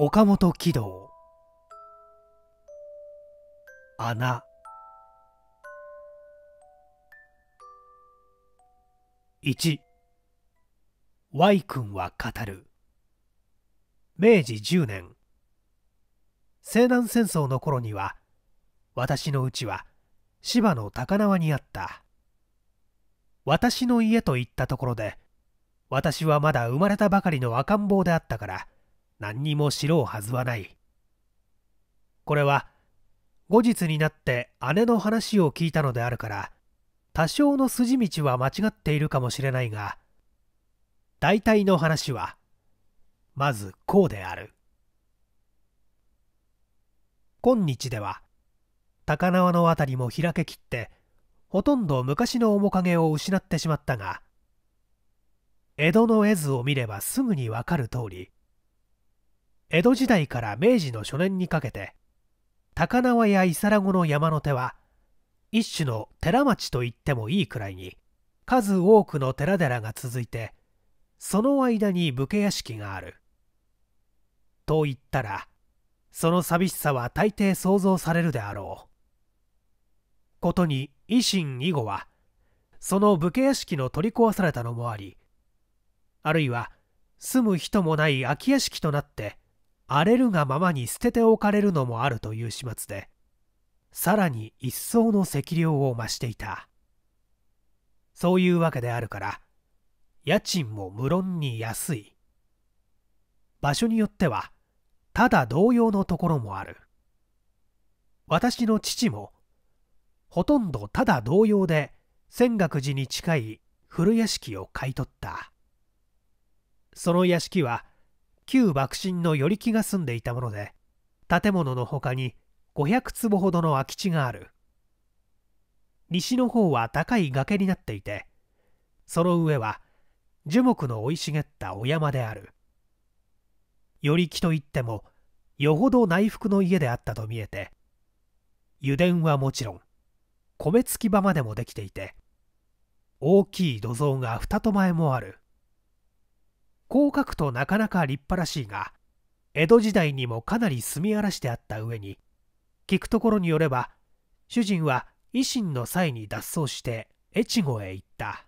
岡本喜道穴1 Y 君は語る明治10年西南戦争の頃には私の家は芝の高輪にあった私の家といったところで私はまだ生まれたばかりの赤ん坊であったから何にも知ろうはずはない。これは後日になって姉の話を聞いたのであるから多少の筋道は間違っているかもしれないが大体の話はまずこうである今日では高輪の辺りも開けきってほとんど昔の面影を失ってしまったが江戸の絵図を見ればすぐにわかる通り江戸時代から明治の初年にかけて高輪や伊皿子の山の手は一種の寺町と言ってもいいくらいに数多くの寺々が続いてその間に武家屋敷がある。と言ったらその寂しさは大抵想像されるであろう。ことに維新以後はその武家屋敷の取り壊されたのもありあるいは住む人もない空き屋敷となって荒れるがままに捨てておかれるのもあるという始末でさらに一層の積量を増していたそういうわけであるから家賃も無論に安い場所によってはただ同様のところもある私の父もほとんどただ同様で泉岳寺に近い古屋敷を買い取ったその屋敷は旧幕臣の寄木が住んでいたもので建物の他に500坪ほどの空き地がある西の方は高い崖になっていてその上は樹木の生い茂ったお山である寄木といってもよほど内服の家であったと見えて油田はもちろん米付き場までもできていて大きい土蔵が二と前もあるこう書くとなかなか立派らしいが江戸時代にもかなり住み荒らしてあった上に聞くところによれば主人は維新の際に脱走して越後へ行った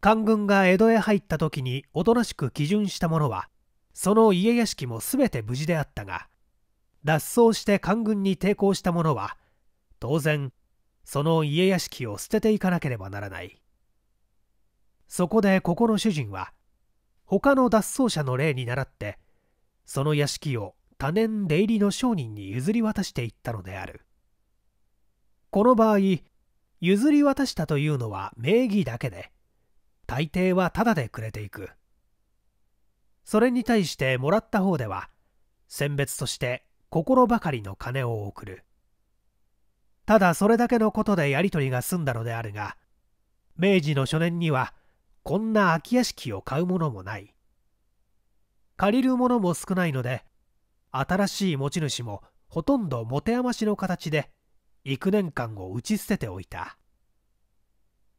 官軍が江戸へ入った時におとなしく基準したものはその家屋敷も全て無事であったが脱走して官軍に抵抗した者は当然その家屋敷を捨てていかなければならないそこでここの主人は他の脱走者の例に倣ってその屋敷を多年出入りの商人に譲り渡していったのであるこの場合譲り渡したというのは名義だけで大抵はタダでくれていくそれに対してもらった方では選別として心ばかりの金を送るただそれだけのことでやり取りが済んだのであるが明治の初年にはこんな空き屋敷を買うものもない借りるものも少ないので新しい持ち主もほとんど持て余しの形で幾年間を打ち捨てておいた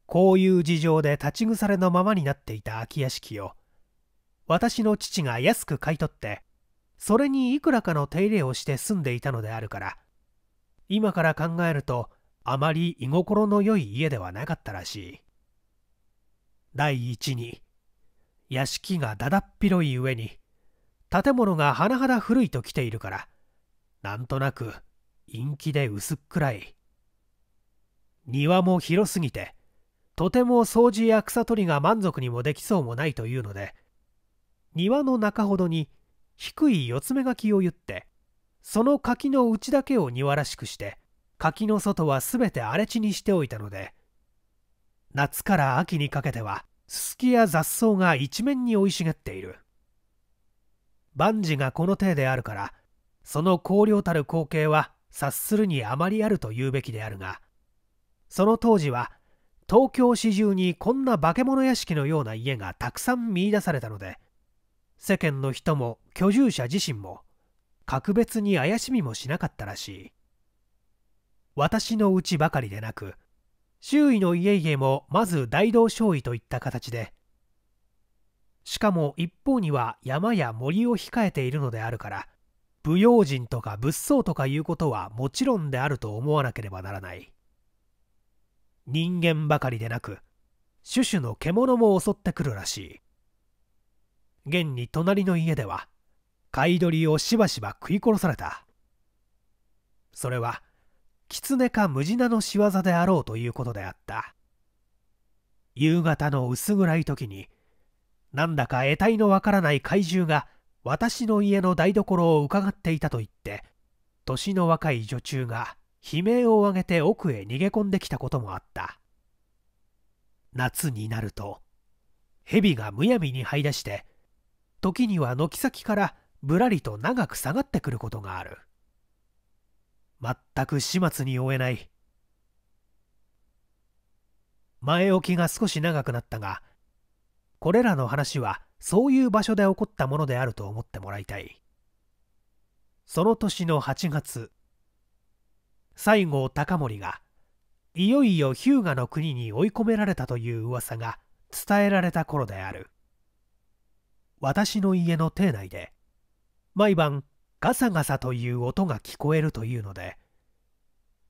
こういう事情で立ち腐れのままになっていた空き屋敷を私の父が安く買い取ってそれにいくらかの手入れをして住んでいたのであるから今から考えるとあまり居心のよい家ではなかったらしい第一に屋敷がだだっ広い上に建物が甚だ古いと来ているからなんとなく陰気で薄っ暗い庭も広すぎてとても掃除や草取りが満足にもできそうもないというので庭の中ほどに低い四つ目垣を言ってその柿の内だけを庭らしくして柿の外はすべて荒れ地にしておいたので夏から秋にかけてはススキや雑草が一面に生い茂っている万事がこの体であるからその荒涼たる光景は察するにあまりあると言うべきであるがその当時は東京市中にこんな化け物屋敷のような家がたくさん見いだされたので世間の人も居住者自身も格別に怪しみもしなかったらしい私のうちばかりでなく周囲の家々もまず大同少尉といった形でしかも一方には山や森を控えているのであるから武用人とか仏像とかいうことはもちろんであると思わなければならない人間ばかりでなく種々の獣も襲ってくるらしい現に隣の家では飼い鳥をしばしば食い殺されたそれは狐かムジナの仕業であろうということであった夕方の薄暗い時になんだか得体のわからない怪獣が私の家の台所を伺っていたと言って年の若い女中が悲鳴を上げて奥へ逃げ込んできたこともあった夏になると蛇がむやみに這い出して時には軒先からぶらりと長く下がってくることがある全く始末に負えない前置きが少し長くなったがこれらの話はそういう場所で起こったものであると思ってもらいたいその年の8月西郷隆盛がいよいよ日向の国に追い込められたという噂が伝えられた頃である私の家の邸内で毎晩ガサガサという音が聞こえるというので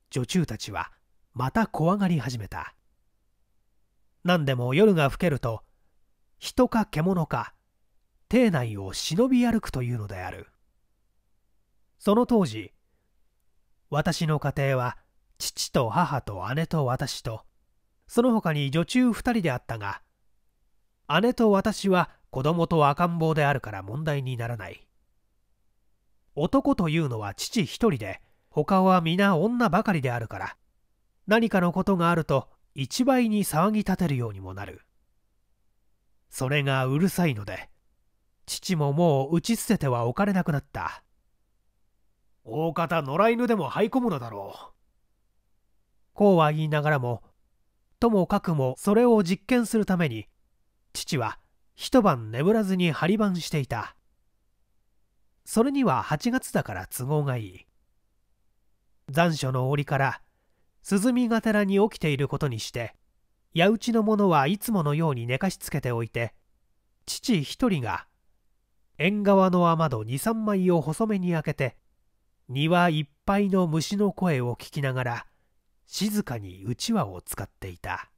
女中たちはまた怖がり始めた何でも夜が更けると人か獣か邸内を忍び歩くというのであるその当時私の家庭は父と母と姉と私とその他に女中二人であったが姉と私は子供と赤ん坊であるから問題にならない男というのは父一人で他は皆女ばかりであるから何かのことがあると一倍に騒ぎ立てるようにもなるそれがうるさいので父ももう打ち捨ててはおかれなくなった大方野良犬でも這い込むのだろうこうは言いながらもともかくもそれを実験するために父は一晩眠らずに張り番していたそれには8月だから都合がいい残暑の折から涼みがてらに起きていることにして矢打ちの者はいつものように寝かしつけておいて父一人が縁側の雨戸23枚を細めに開けて庭いっぱいの虫の声を聞きながら静かにうちわを使っていた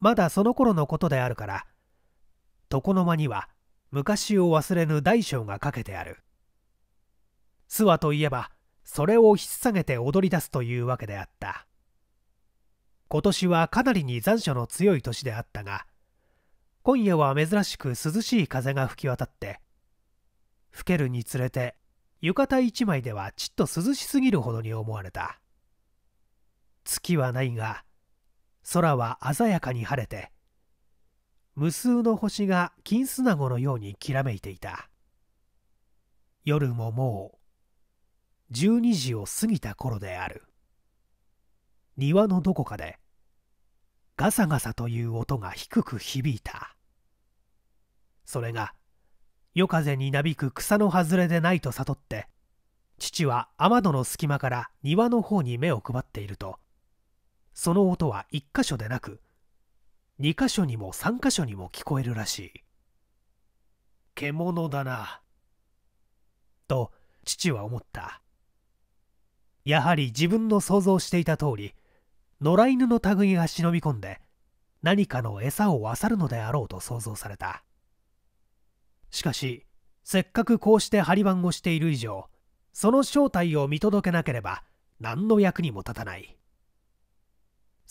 まだその頃のことであるから床の間には昔を忘れぬ大小がかけてある諏訪といえばそれを引っ提げて踊り出すというわけであった今年はかなりに残暑の強い年であったが今夜は珍しく涼しい風が吹き渡って老けるにつれて浴衣一枚ではちっと涼しすぎるほどに思われた月はないが空は鮮やかに晴れて無数の星が金砂子のようにきらめいていた夜ももう12時を過ぎた頃である庭のどこかでガサガサという音が低く響いたそれが夜風になびく草の外れでないと悟って父は雨戸の隙間から庭の方に目を配っているとその音は一箇所でなく2か所にも3か所にも聞こえるらしい獣だなと父は思ったやはり自分の想像していた通り野良犬の類が忍び込んで何かの餌を漁るのであろうと想像されたしかしせっかくこうして張り番をしている以上その正体を見届けなければ何の役にも立たない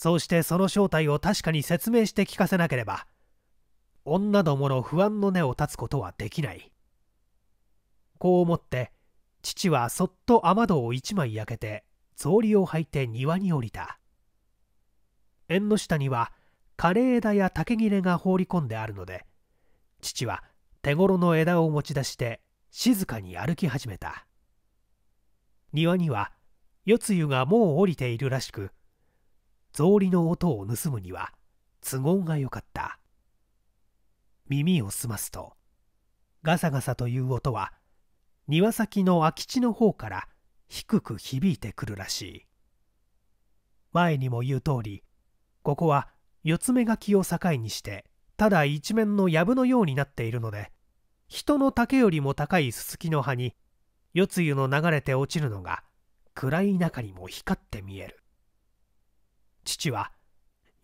そうしてその正体を確かに説明して聞かせなければ女どもの不安の根を断つことはできないこう思って父はそっと雨戸を一枚焼けて草履を履いて庭に降りた縁の下には枯れ枝や竹切れが放り込んであるので父は手頃の枝を持ち出して静かに歩き始めた庭には夜露がもう降りているらしく草履の音を盗むには都合が良かった耳を澄ますとガサガサという音は庭先の空き地の方から低く響いてくるらしい前にも言う通りここは四つ目がきを境にしてただ一面の藪のようになっているので人の丈よりも高いすすきの葉に夜露の流れて落ちるのが暗い中にも光って見える父は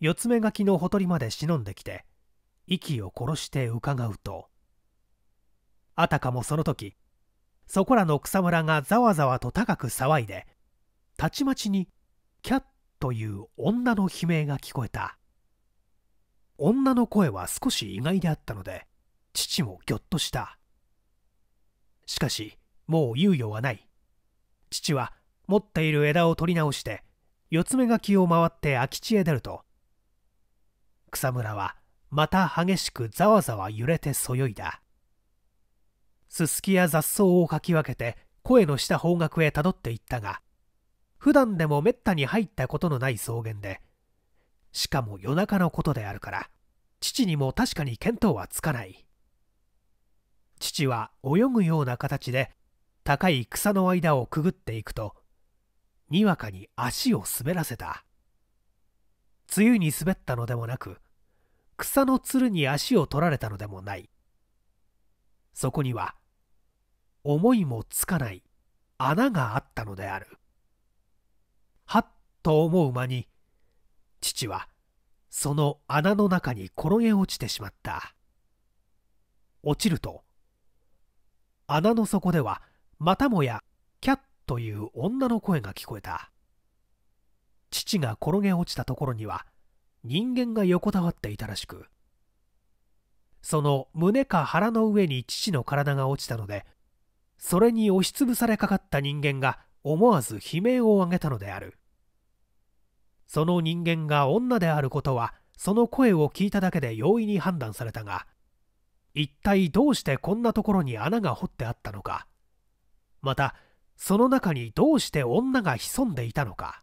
四つ目書きのほとりまで忍んできて息を殺して伺うとあたかもその時そこらの草むらがざわざわと高く騒いでたちまちにキャッという女の悲鳴が聞こえた女の声は少し意外であったので父もぎょっとしたしかしもう猶予はない父は持っている枝を取り直して四つ目がを回って空き地へ出ると草むらはまた激しくざわざわ揺れてそよいだすすきや雑草をかき分けて声のした方角へたどっていったが普段でもめったに入ったことのない草原でしかも夜中のことであるから父にも確かに見当はつかない父は泳ぐような形で高い草の間をくぐっていくとにわかに足を滑らせた梅雨に滑ったのでもなく草のつるに足を取られたのでもないそこには思いもつかない穴があったのであるはっと思う間に父はその穴の中に転げ落ちてしまった落ちると穴の底ではまたもやという女の声が聞こえた父が転げ落ちたところには人間が横たわっていたらしくその胸か腹の上に父の体が落ちたのでそれに押しつぶされかかった人間が思わず悲鳴を上げたのであるその人間が女であることはその声を聞いただけで容易に判断されたが一体どうしてこんなところに穴が掘ってあったのかまたその中にどうして女が潜んでいたのか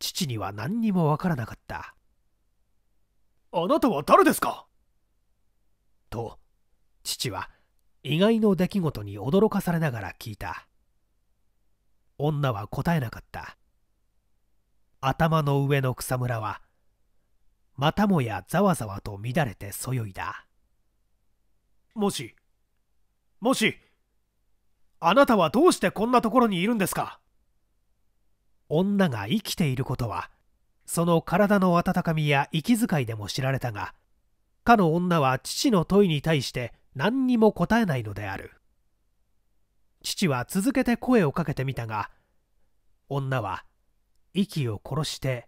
父には何にもわからなかったあなたは誰ですかと父は意外の出来事に驚かされながら聞いた女は答えなかった頭の上の草むらはまたもやざわざわと乱れてそよいだもしもしあなたはどうしてこんなところにいるんですか女が生きていることはその体の温かみや息遣いでも知られたがかの女は父の問いに対して何にも答えないのである父は続けて声をかけてみたが女は息を殺して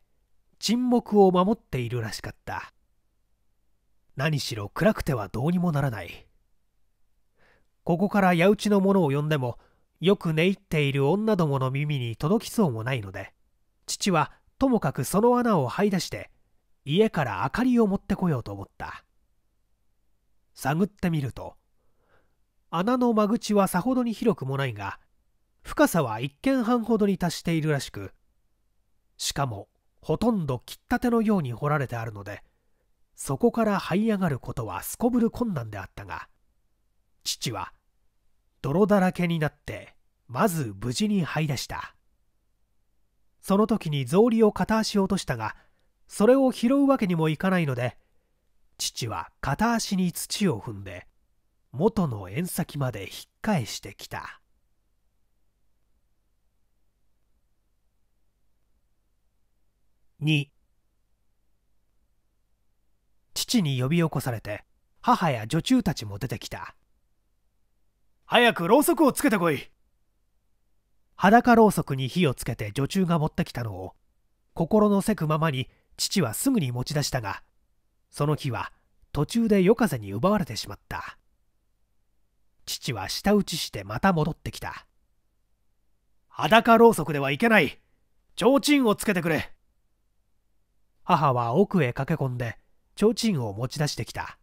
沈黙を守っているらしかった何しろ暗くてはどうにもならないここから矢打ちの者を呼んでもよく寝入っている女どもの耳に届きそうもないので父はともかくその穴を這い出して家から明かりを持ってこようと思った探ってみると穴の間口はさほどに広くもないが深さは一軒半ほどに達しているらしくしかもほとんど切ったてのように掘られてあるのでそこから這い上がることはすこぶる困難であったが父は泥だらけになってまず無事に這い出したその時に草履を片足落としたがそれを拾うわけにもいかないので父は片足に土を踏んで元の縁先まで引っ返してきた2父に呼び起こされて母や女中たちも出てきた早くろうそくをつけてこい裸ろうそくに火をつけて女中が持ってきたのを心のせくままに父はすぐに持ち出したがその火は途中で夜風に奪われてしまった父は舌打ちしてまた戻ってきた裸ろうそくではいけない提灯をつけてくれ母は奥へ駆け込んで提灯を持ち出してきた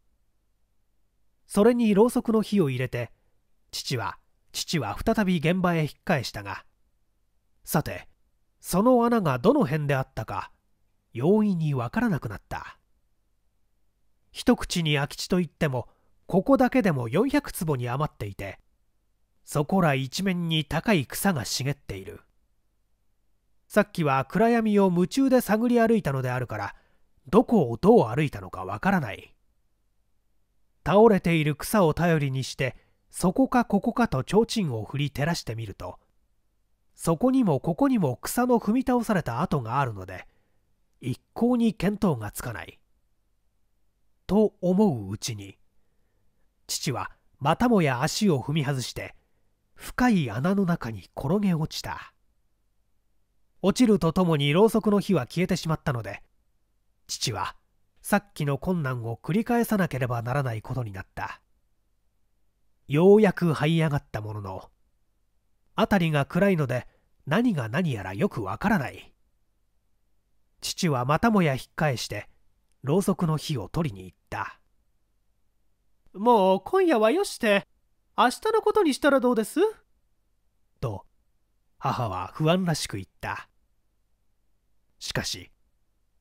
それにろうそくの火を入れて父は父は再び現場へ引っ返したがさてその穴がどの辺であったか容易にわからなくなった一口に空き地といってもここだけでも400坪に余っていてそこら一面に高い草が茂っているさっきは暗闇を夢中で探り歩いたのであるからどこをどう歩いたのかわからない倒れている草を頼りにしてそこかここかと提灯を振り照らしてみるとそこにもここにも草の踏み倒された跡があるので一向に見当がつかないと思ううちに父はまたもや足を踏み外して深い穴の中に転げ落ちた落ちるとともにろうそくの火は消えてしまったので父はさっきの困難を繰り返さなければならないことになったようやく這い上がったものの辺りが暗いので何が何やらよくわからない父はまたもや引っ返してろうそくの火を取りに行ったもう今夜はよして明日のことにしたらどうですと母は不安らしく言ったしかし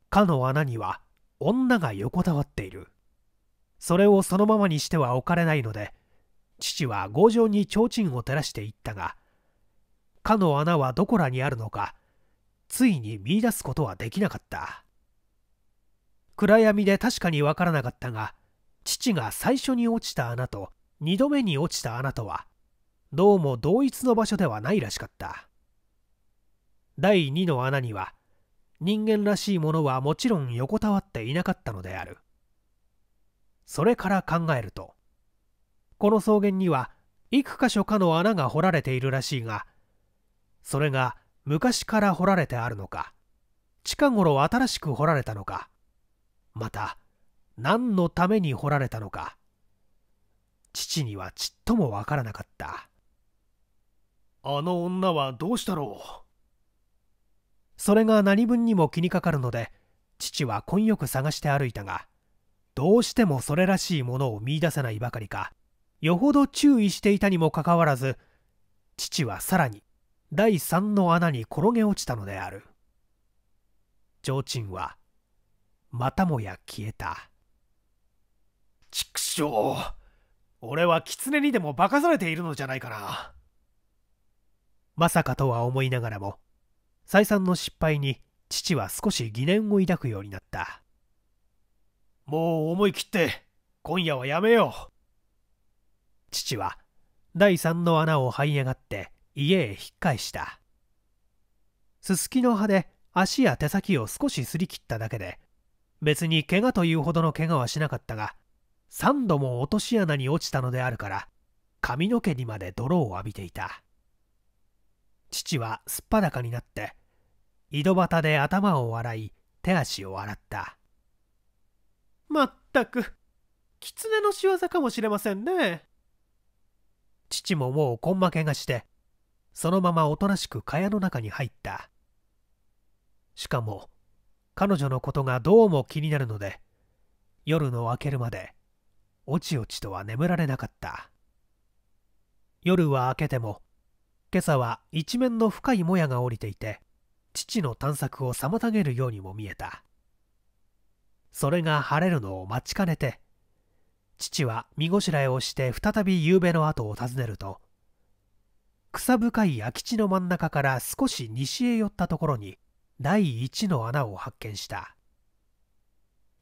かの穴には女が横たわっているそれをそのままにしては置かれないので父は強情に提灯を照らしていったがかの穴はどこらにあるのかついに見いだすことはできなかった暗闇で確かにわからなかったが父が最初に落ちた穴と2度目に落ちた穴とはどうも同一の場所ではないらしかった第2の穴には人間らしいものはもちろん横たわっていなかったのであるそれから考えるとこの草原には幾箇所かの穴が掘られているらしいがそれが昔から掘られてあるのか近頃新しく掘られたのかまた何のために掘られたのか父にはちっともわからなかったあの女はどうしたろうそれが何分にも気にかかるので父は根よく探して歩いたがどうしてもそれらしいものを見いだせないばかりかよほど注意していたにもかかわらず父はさらに第三の穴に転げ落ちたのである提灯はまたもや消えた畜生俺は狐にでも化かされているのじゃないかなまさかとは思いながらも再三の失敗に父は少し疑念を抱くようになったもう思い切って今夜はやめよう父は第三の穴を這い上がって家へ引っ返したススキの葉で足や手先を少しすり切っただけで別に怪我というほどの怪我はしなかったが三度も落とし穴に落ちたのであるから髪の毛にまで泥を浴びていた父はすっぱだかになって井戸端で頭を洗い手足を洗ったまったく狐の仕業かもしれませんね父ももう根負けがしてそのままおとなしく蚊帳の中に入ったしかも彼女のことがどうも気になるので夜の明けるまでおちおちとは眠られなかった夜は明けても今朝は一面の深いもやが降りていて父の探索を妨げるようにも見えたそれが晴れるのを待ちかねて父は身ごしらえをして再び夕べの後を訪ねると草深い空き地の真ん中から少し西へ寄ったところに第一の穴を発見した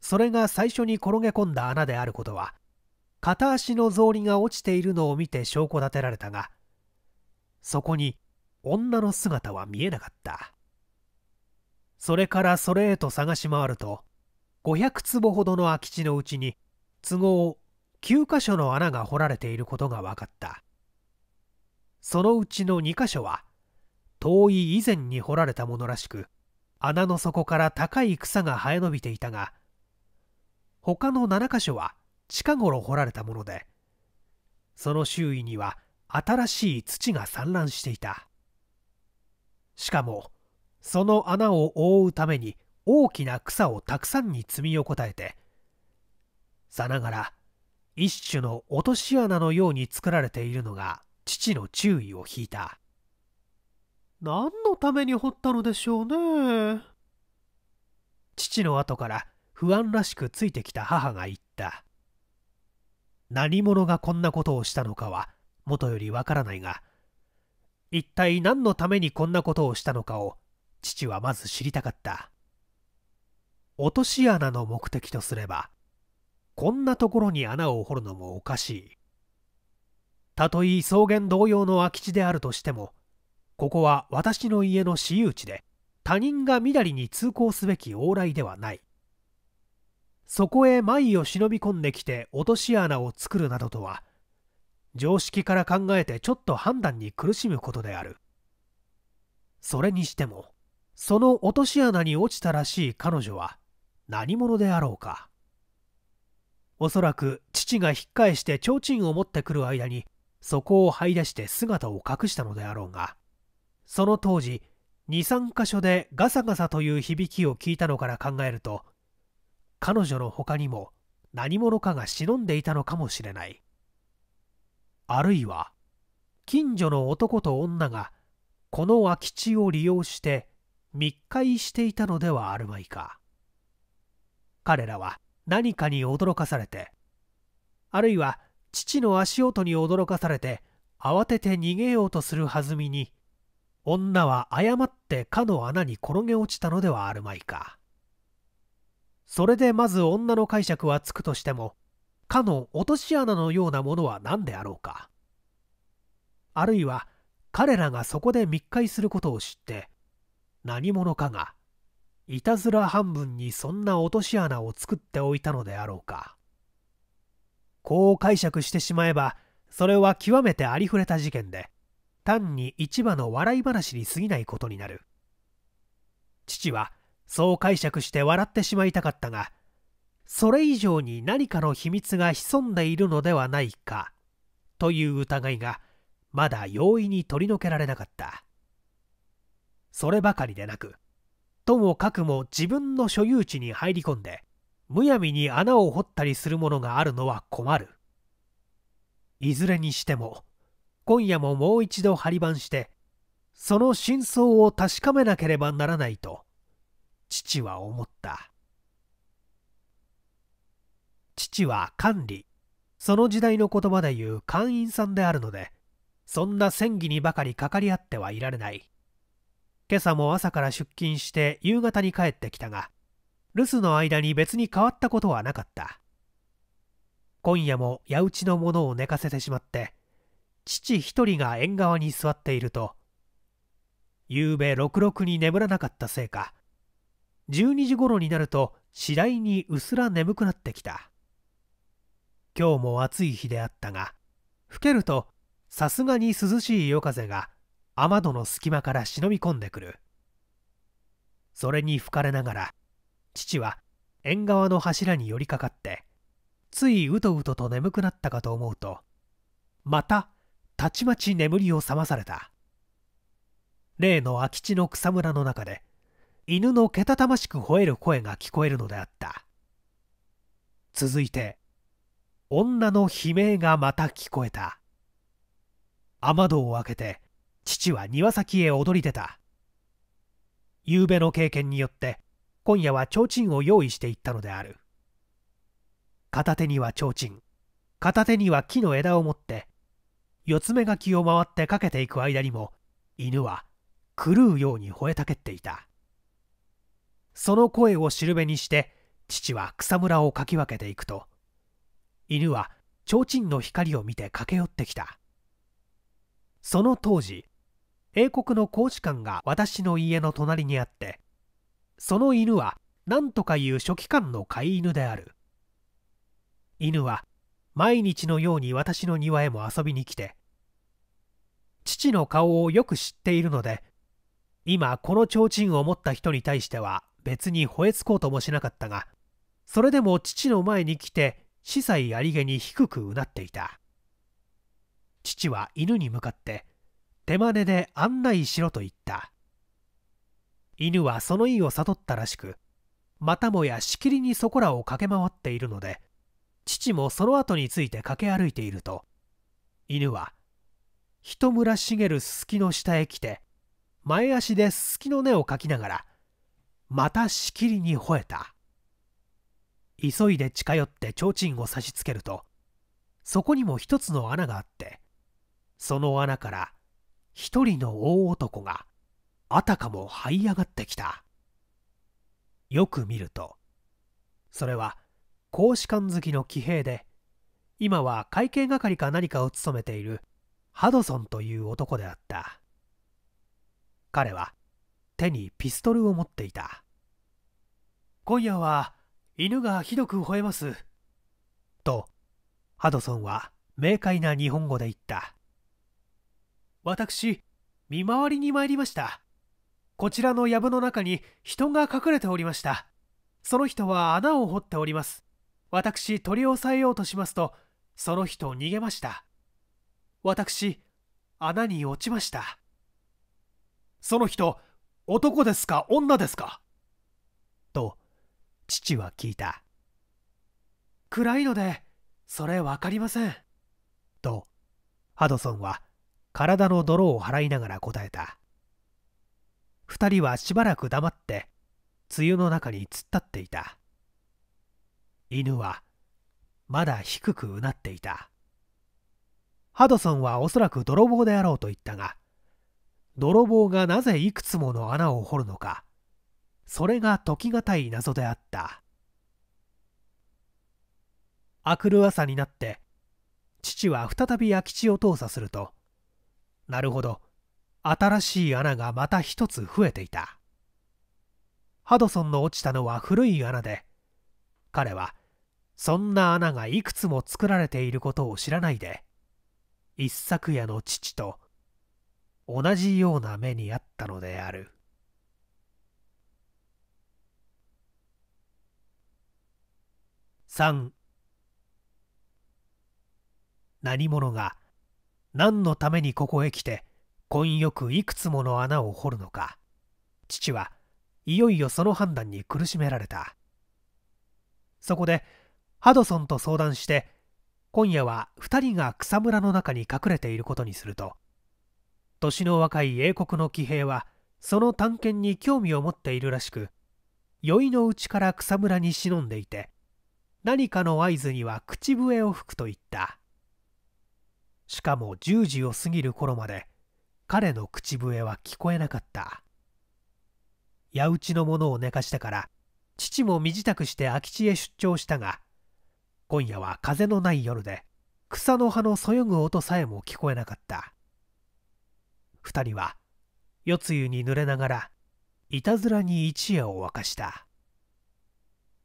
それが最初に転げ込んだ穴であることは片足の草履が落ちているのを見て証拠立てられたがそこに女の姿は見えなかったそれからそれへと探し回ると500坪ほどの空き地のうちに都合9箇所の穴が掘られていることが分かったそのうちの2箇所は遠い以前に掘られたものらしく穴の底から高い草が生え伸びていたが他の7箇所は近頃掘られたものでその周囲には新しい土が散乱していたしかもその穴を覆うために大きな草をたくさんに積み横たえてさながら一種の落とし穴のように作られているのが父の注意を引いた何のために掘ったのでしょうね父の後から不安らしくついてきた母が言った何者がこんなことをしたのかはもとよりわからないが一体何のためにこんなことをしたのかを父はまず知りたかった落とし穴の目的とすればこんなところに穴を掘るのもおかしいたとえ草原同様の空き地であるとしてもここは私の家の私有地で他人がみだりに通行すべき往来ではないそこへ舞を忍び込んできて落とし穴を作るなどとは常識から考えてちょっと判断に苦しむことであるそれにしてもその落とし穴に落ちたらしい彼女は何者であろうかおそらく父が引っ返して提灯を持ってくる間にそこを這い出して姿を隠したのであろうがその当時23箇所でガサガサという響きを聞いたのから考えると彼女の他にも何者かが忍んでいたのかもしれないあるいは近所の男と女がこの空き地を利用して密会していたのではあるまいか彼らは何かに驚かされてあるいは父の足音に驚かされて慌てて逃げようとする弾みに女は誤ってかの穴に転げ落ちたのではあるまいかそれでまず女の解釈はつくとしてもかの落とし穴のようなものは何であろうかあるいは彼らがそこで密会することを知って何者かがいたずら半分にそんな落とし穴を作っておいたのであろうかこう解釈してしまえばそれは極めてありふれた事件で単に市場の笑い話に過ぎないことになる父はそう解釈して笑ってしまいたかったがそれ以上に何かの秘密が潜んでいるのではないかという疑いがまだ容易に取り除けられなかったそればかりでなくともかくも自分の所有地に入り込んでむやみに穴を掘ったりするものがあるのは困るいずれにしても今夜ももう一度張り番してその真相を確かめなければならないと父は思った父は管理その時代の言葉で言う会員さんであるのでそんな戦議にばかりかかり合ってはいられない今朝も朝から出勤して夕方に帰ってきたが留守の間に別に変わったことはなかった今夜も矢打ちのものを寝かせてしまって父一人が縁側に座っていると夕べろくろくに眠らなかったせいか12時頃になると次第にうすら眠くなってきた今日も暑い日であったが老けるとさすがに涼しい夜風が雨戸の隙間から忍び込んでくるそれに吹かれながら父は縁側の柱に寄りかかってついうとうとと眠くなったかと思うとまたたちまち眠りを覚まされた例の空き地の草むらの中で犬のけたたましく吠える声が聞こえるのであった続いて女の悲鳴がまた聞こえた雨戸を開けて父は庭先へ踊り出た夕べの経験によって今夜は提灯を用意していったのである片手には提灯片手には木の枝を持って四つ目がきを回ってかけていく間にも犬は狂うように吠えたけっていたその声をしるべにして父は草むらをかき分けていくと犬は提灯の光を見て駆け寄ってきたその当時英国の公使館が私の家の隣にあってその犬は何とかいう書記官の飼い犬である犬は毎日のように私の庭へも遊びに来て父の顔をよく知っているので今この提灯を持った人に対しては別に吠えつこうともしなかったがそれでも父の前に来て司祭ありげに低くうなっていた父は犬に向かって手真似で案内しろと言った犬はその意を悟ったらしくまたもやしきりにそこらを駆け回っているので父もその後について駆け歩いていると犬は人村茂るすすきの下へ来て前足ですすきの根をかきながらまたしきりに吠えた急いで近寄って提灯を差しつけるとそこにも一つの穴があってその穴から一人の大男があたかも這い上がってきたよく見るとそれは公使館好きの騎兵で今は会計係か何かを務めているハドソンという男であった彼は手にピストルを持っていた今夜は犬がひどく吠えますとハドソンは明快な日本語で言った私見回りに参りましたこちらの藪の中に人が隠れておりましたその人は穴を掘っております私取り押さえようとしますとその人逃げました私穴に落ちましたその人男ですか女ですかと父は聞いた暗いのでそれ分かりませんとハドソンは体の泥を払いながら答えた二人はしばらく黙って梅雨の中に突っ立っていた犬はまだ低くうなっていたハドソンはおそらく泥棒であろうと言ったが泥棒がなぜいくつもの穴を掘るのかそれが解き難い謎であった明くる朝になって父は再び空き地を調査するとなるほど新しい穴がまた一つ増えていたハドソンの落ちたのは古い穴で彼はそんな穴がいくつも作られていることを知らないで一昨夜の父と同じような目にあったのである3何者が何のためにここへ来て根よくいくつもの穴を掘るのか父はいよいよその判断に苦しめられたそこでハドソンと相談して今夜は2人が草むらの中に隠れていることにすると年の若い英国の騎兵はその探検に興味を持っているらしく宵のうちから草むらに忍んでいて何かの合図には口笛を吹くと言ったしかも10時を過ぎる頃まで彼の口笛は聞こえなかった矢打ちのものを寝かしてから父も身支度して空き地へ出張したが今夜は風のない夜で草の葉のそよぐ音さえも聞こえなかった2人は夜露に濡れながらいたずらに一夜を沸かした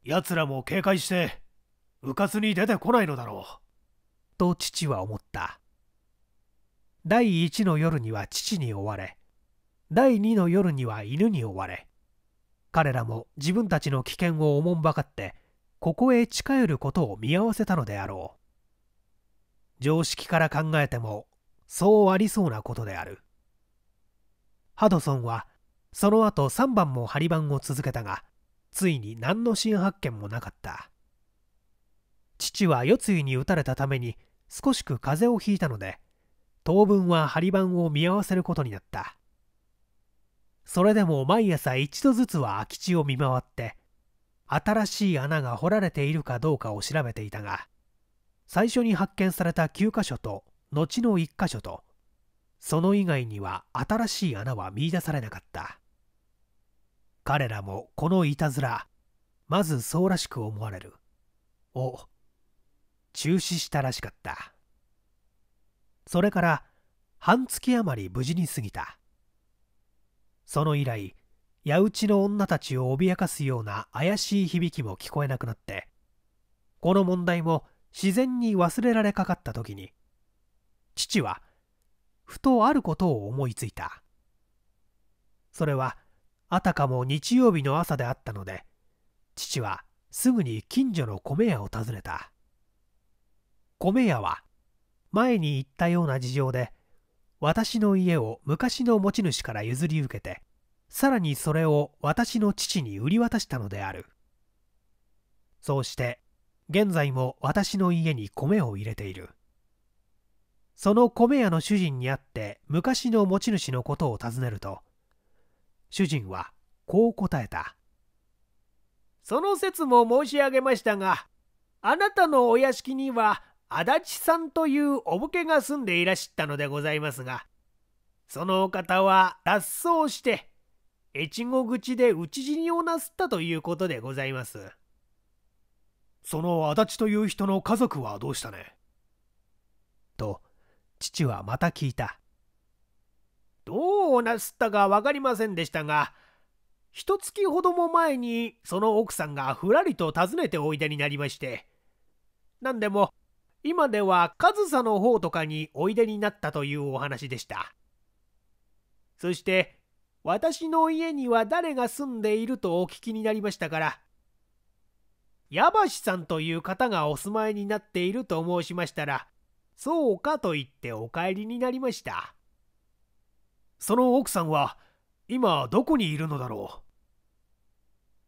やつらも警戒してうかつに出てこないのだろうと父は思った第1の夜には父に追われ第2の夜には犬に追われ彼らも自分たちの危険をおもんばかってここへ近寄ることを見合わせたのであろう常識から考えてもそうありそうなことであるハドソンはその後3番も張り番を続けたがついに何の新発見もなかった父は夜露に打たれたために少しく風邪をひいたので当分は張り番を見合わせることになったそれでも毎朝一度ずつは空き地を見回って新しい穴が掘られているかどうかを調べていたが最初に発見された9箇所と後の1箇所とその以外には新しい穴は見いだされなかった彼らもこのいたずらまずそうらしく思われるを中止したらしかった。それから半月余り無事に過ぎたその以来矢打ちの女たちを脅かすような怪しい響きも聞こえなくなってこの問題も自然に忘れられかかった時に父はふとあることを思いついたそれはあたかも日曜日の朝であったので父はすぐに近所の米屋を訪ねた米屋は前に言ったような事情で私の家を昔の持ち主から譲り受けてさらにそれを私の父に売り渡したのであるそうして現在も私の家に米を入れているその米屋の主人に会って昔の持ち主のことを尋ねると主人はこう答えた「その説も申し上げましたがあなたのお屋敷には足立さんというお武家が住んでいらしたのでございますが、そのお方は脱走して、越後口で討ち死にをなすったということでございます。その足立という人の家族はどうしたねと、父はまた聞いた。どうなすったか分かりませんでしたが、一月ほども前にその奥さんがふらりと訪ねておいでになりまして、何でも今では上総の方とかにおいでになったというお話でしたそして私の家には誰が住んでいるとお聞きになりましたから矢橋さんという方がお住まいになっていると申しましたらそうかと言ってお帰りになりましたその奥さんは今どこにいるのだろ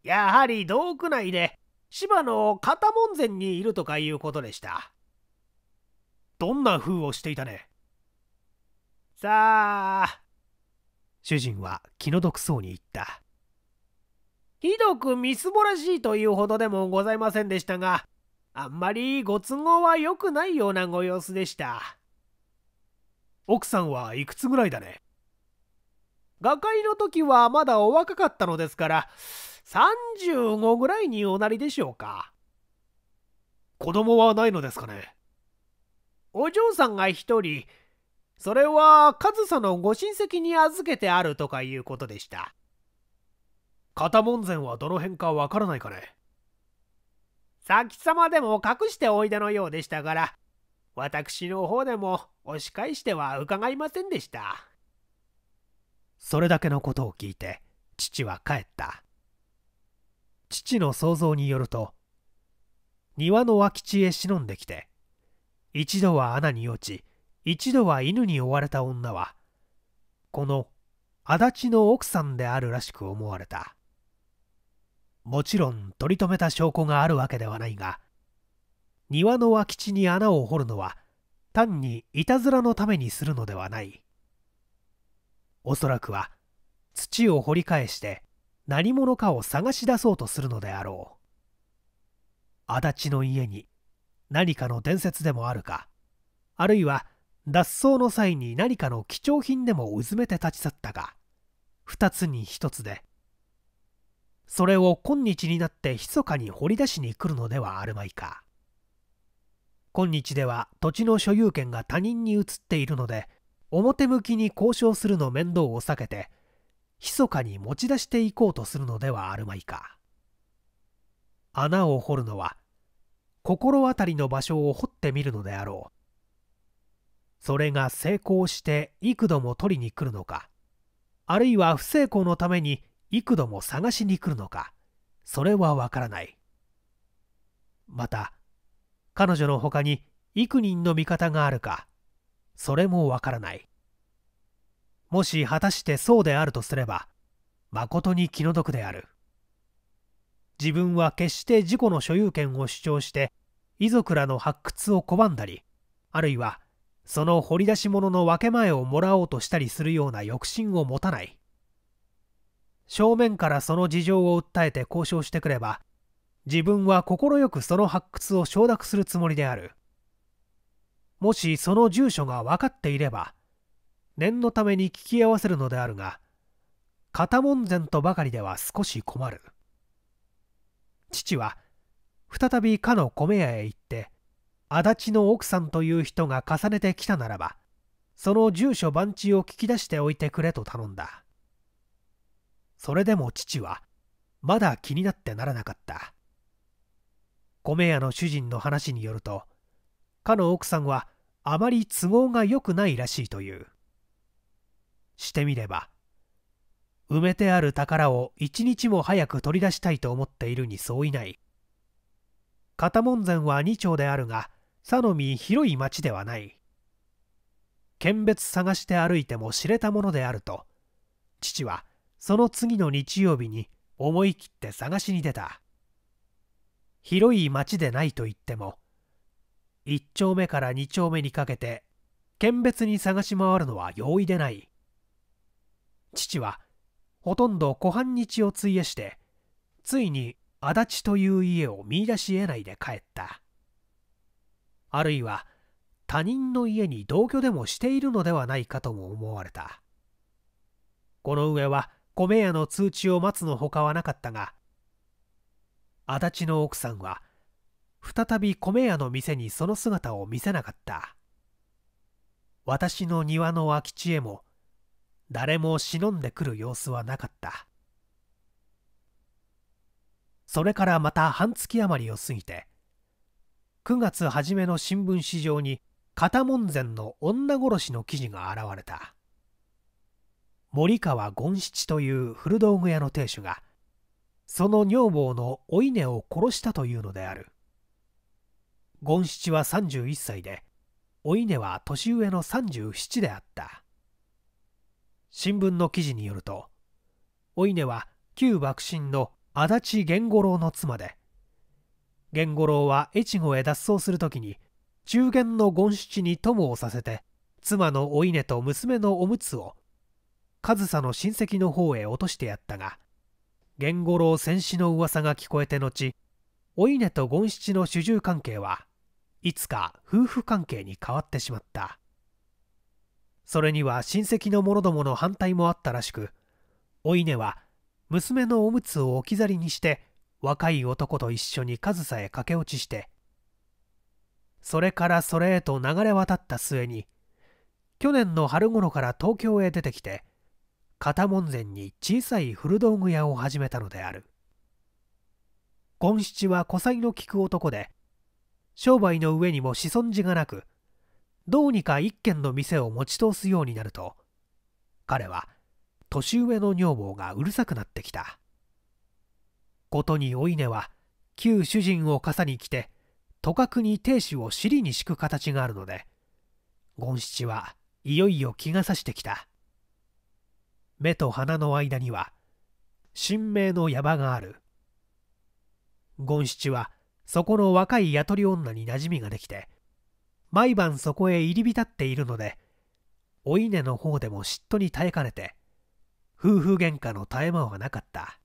うやはり道区内で芝の片門前にいるとかいうことでしたどんな風をしていたねさあ主人は気の毒そうに言ったひどくみすぼらしいというほどでもございませんでしたがあんまりご都合は良くないようなご様子でした奥さんはいくつぐらいだね画会の時はまだお若かったのですから35ぐらいにおなりでしょうか子供はないのですかねお嬢さんが一人、それは上総のご親戚に預けてあるとかいうことでした。片門前はどの辺かわからないかね先様でも隠しておいでのようでしたから、私の方でも押し返しては伺いませんでした。それだけのことを聞いて、父は帰った。父の想像によると、庭の空き地へ忍んできて、一度は穴に落ち一度は犬に追われた女はこの足立の奥さんであるらしく思われたもちろん取り留めた証拠があるわけではないが庭の空き地に穴を掘るのは単にいたずらのためにするのではないおそらくは土を掘り返して何者かを探し出そうとするのであろう足立の家に何かの伝説でもあるかあるいは脱走の際に何かの貴重品でもうずめて立ち去ったか2つに1つでそれを今日になって密かに掘り出しに来るのではあるまいか今日では土地の所有権が他人に移っているので表向きに交渉するの面倒を避けて密かに持ち出していこうとするのではあるまいか穴を掘るのは心当たりの場所を掘ってみるのであろうそれが成功して幾度も取りに来るのかあるいは不成功のために幾度も探しに来るのかそれはわからないまた彼女の他に幾人の味方があるかそれもわからないもし果たしてそうであるとすれば誠に気の毒である自分は決して自己の所有権を主張して遺族らの発掘を拒んだりあるいはその掘り出し物の分け前をもらおうとしたりするような抑心を持たない正面からその事情を訴えて交渉してくれば自分は快くその発掘を承諾するつもりであるもしその住所が分かっていれば念のために聞き合わせるのであるが片門前とばかりでは少し困る父は再びかの米屋へ行って足立の奥さんという人が重ねてきたならばその住所番地を聞き出しておいてくれと頼んだそれでも父はまだ気になってならなかった米屋の主人の話によるとかの奥さんはあまり都合が良くないらしいというしてみれば埋めてある宝を一日も早く取り出したいと思っているに相違ない片門前は2丁であるが佐野見広い町ではない見別探して歩いても知れたものであると父はその次の日曜日に思い切って探しに出た広い町でないと言っても1丁目から2丁目にかけて見別に探し回るのは容易でない父はほとんど湖畔日を費やしてついに足立という家を見いだし得ないで帰ったあるいは他人の家に同居でもしているのではないかとも思われたこの上は米屋の通知を待つのほかはなかったが足立の奥さんは再び米屋の店にその姿を見せなかった私の庭の空き地へも誰も忍んでくる様子はなかったそれからまた半月余りを過ぎて9月初めの新聞紙上に片門前の女殺しの記事が現れた森川権七という古道具屋の亭主がその女房のお稲を殺したというのである権七は31歳でお稲は年上の37であった新聞の記事によるとお稲は旧幕臣の足立源五郎の妻で源五郎は越後へ脱走する時に中元の権七に友をさせて妻のお稲と娘のおむつを上総の親戚の方へ落としてやったが源五郎戦死の噂が聞こえて後お稲と権七の主従関係はいつか夫婦関係に変わってしまったそれには親戚の者どもの反対もあったらしくお稲は娘のおむつを置き去りにして若い男と一緒に数さえ駆け落ちしてそれからそれへと流れ渡った末に去年の春頃から東京へ出てきて片門前に小さい古道具屋を始めたのである権七は古才の利く男で商売の上にも子孫児がなくどうにか一軒の店を持ち通すようになると彼は年上の女房がうるさくなってきたことにお稲は旧主人を傘に着てとかくに亭主を尻に敷く形があるので権七はいよいよ気がさしてきた目と鼻の間には神明の山がある権七はそこの若い雇り女に馴染みができて毎晩そこへ入り浸っているのでお稲の方でも嫉妬に耐えかねて夫婦喧嘩の絶え間はなかった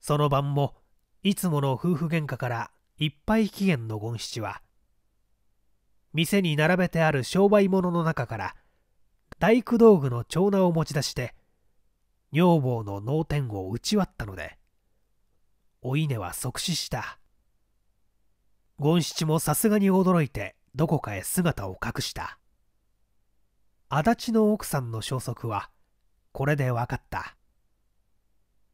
その晩もいつもの夫婦喧嘩からいっぱい期限の権七は店に並べてある商売物の中から大工道具の長名を持ち出して女房の脳天を打ち割ったのでお稲は即死した権七もさすがに驚いてどこかへ姿を隠した足立の奥さんの消息はこれで分かった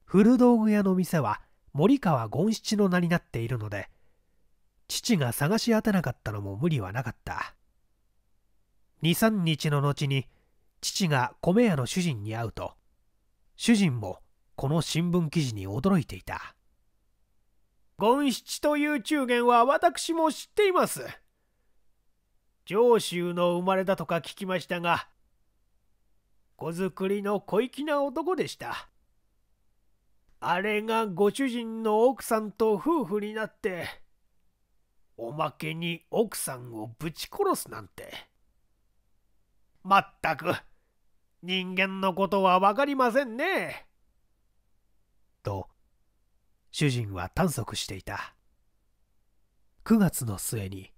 古道具屋の店は森川権七の名になっているので父が探し当てなかったのも無理はなかった23日の後に父が米屋の主人に会うと主人もこの新聞記事に驚いていた「権七という中元は私も知っています」上州の生まれだとか聞きましたが子作りの小粋な男でしたあれがご主人の奥さんと夫婦になっておまけに奥さんをぶち殺すなんてまったく人間のことは分かりませんねと主人は短足していた9月の末に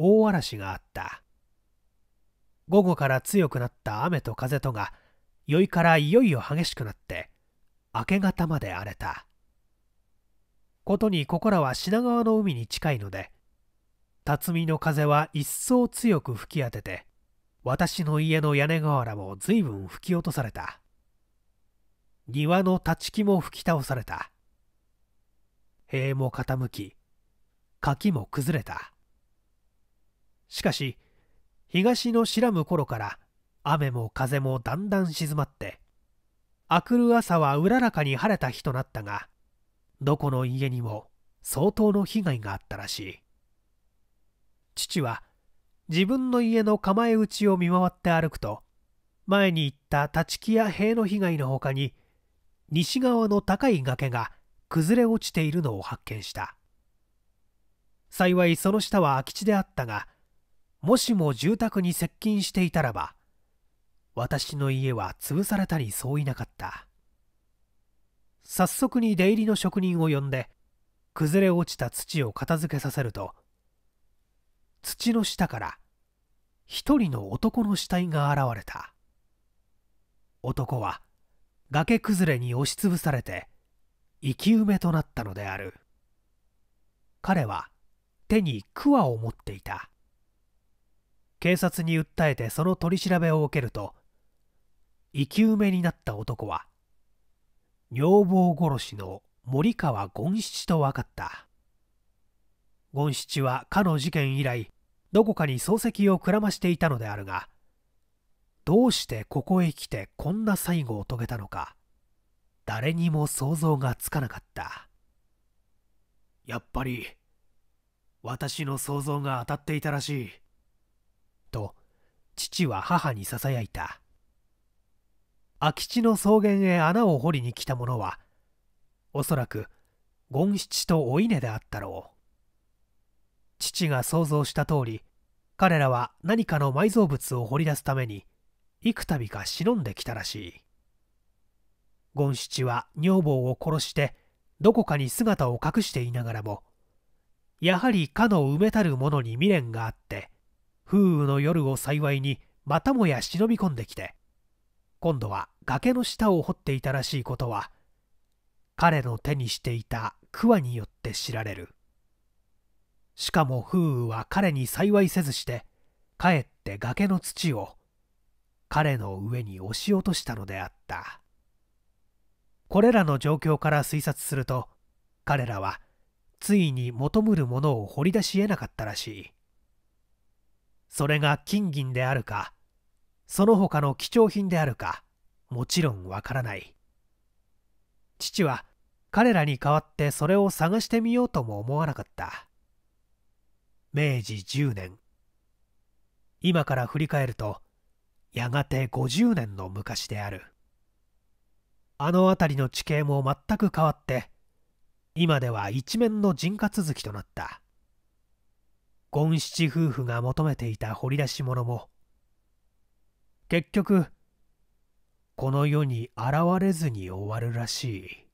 大嵐があった午後から強くなった雨と風とが酔いからいよいよ激しくなって明け方まで荒れたことにここらは品川の海に近いので辰巳の風は一層強く吹き当てて私の家の屋根瓦も随分吹き落とされた庭の立ち木も吹き倒された塀も傾き柿も崩れたしかし東の白む頃から雨も風もだんだん静まって明くる朝はうららかに晴れた日となったがどこの家にも相当の被害があったらしい父は自分の家の構え打ちを見回って歩くと前に行った立木や塀の被害のほかに西側の高い崖が崩れ落ちているのを発見した幸いその下は空き地であったがもしも住宅に接近していたらば私の家は潰されたにそういなかった早速に出入りの職人を呼んで崩れ落ちた土を片付けさせると土の下から一人の男の死体が現れた男は崖崩れに押しつぶされて生き埋めとなったのである彼は手に桑を持っていた警察に訴えてその取り調べを受けると生き埋めになった男は女房殺しの森川権七と分かった権七はかの事件以来どこかに漱石をくらましていたのであるがどうしてここへ来てこんな最後を遂げたのか誰にも想像がつかなかったやっぱり私の想像が当たっていたらしい父は母にささやいた空き地の草原へ穴を掘りに来た者はおそらく権七とお稲であったろう父が想像した通り彼らは何かの埋蔵物を掘り出すために幾度か忍んできたらしい権七は女房を殺してどこかに姿を隠していながらもやはりかの埋めたる者に未練があって風雨の夜を幸いにまたもや忍び込んできて今度は崖の下を掘っていたらしいことは彼の手にしていた桑によって知られるしかも風雨は彼に幸いせずしてかえって崖の土を彼の上に押し落としたのであったこれらの状況から推察すると彼らはついに求むるものを掘り出しえなかったらしいそれが金銀であるかその他の貴重品であるかもちろんわからない父は彼らに代わってそれを探してみようとも思わなかった明治10年今から振り返るとやがて50年の昔であるあの辺りの地形も全く変わって今では一面の人家続きとなったゴン七夫婦が求めていた掘り出し物も結局この世に現れずに終わるらしい。